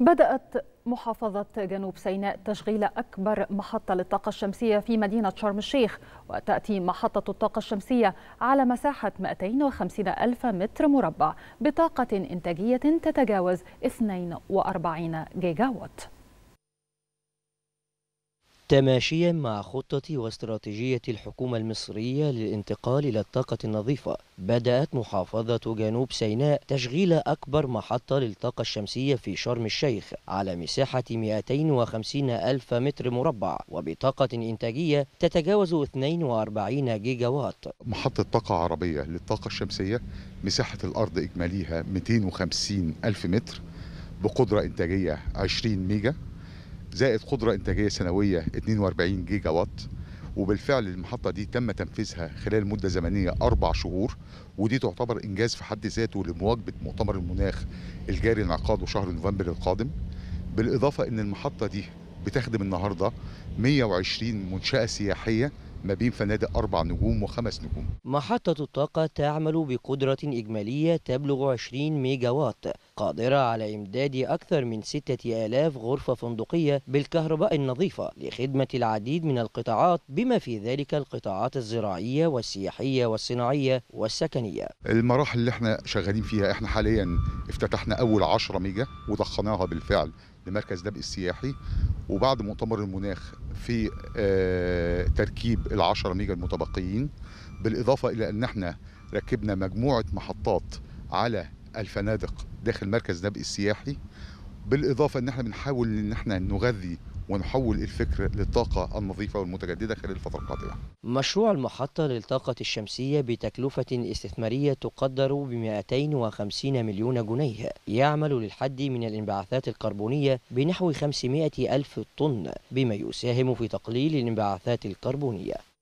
بدأت محافظة جنوب سيناء تشغيل أكبر محطة للطاقة الشمسية في مدينة شرم الشيخ وتأتي محطة الطاقة الشمسية على مساحة 250 ألف متر مربع بطاقة إنتاجية تتجاوز 42 جيجاوات تماشيا مع خطة واستراتيجية الحكومة المصرية للانتقال إلى الطاقة النظيفة بدأت محافظة جنوب سيناء تشغيل أكبر محطة للطاقة الشمسية في شرم الشيخ على مساحة 250 ألف متر مربع وبطاقة إنتاجية تتجاوز 42 جيجا وات محطة طاقة عربية للطاقة الشمسية مساحة الأرض إجماليها 250 ألف متر بقدرة إنتاجية 20 ميجا زائد قدرة إنتاجية سنوية 42 جيجا وات وبالفعل المحطة دي تم تنفيذها خلال مدة زمنية أربع شهور ودي تعتبر إنجاز في حد ذاته لمواجهة مؤتمر المناخ الجاري انعقاده شهر نوفمبر القادم بالإضافة إن المحطة دي بتخدم النهاردة 120 منشأة سياحية ما بين فنادق أربع نجوم وخمس نجوم محطة الطاقة تعمل بقدرة إجمالية تبلغ 20 ميجا وات قادرة على إمداد أكثر من 6000 غرفة فندقية بالكهرباء النظيفة لخدمة العديد من القطاعات بما في ذلك القطاعات الزراعية والسياحية والصناعية والسكنية المراحل اللي احنا شغالين فيها احنا حاليا افتتحنا أول 10 ميجا وضخناها بالفعل لمركز دبق السياحي وبعد مؤتمر المناخ في آه، تركيب ال10 ميجا المتبقيين بالإضافة إلى أن احنا ركبنا مجموعة محطات على الفنادق داخل مركز نبئ السياحي بالاضافه ان احنا بنحاول ان احنا نغذي ونحول الفكر للطاقة النظيفة والمتجددة خلال الفترة القادمة مشروع المحطة للطاقة الشمسية بتكلفة استثمارية تقدر ب 250 مليون جنيه يعمل للحد من الانبعاثات الكربونية بنحو 500 ألف طن بما يساهم في تقليل الانبعاثات الكربونية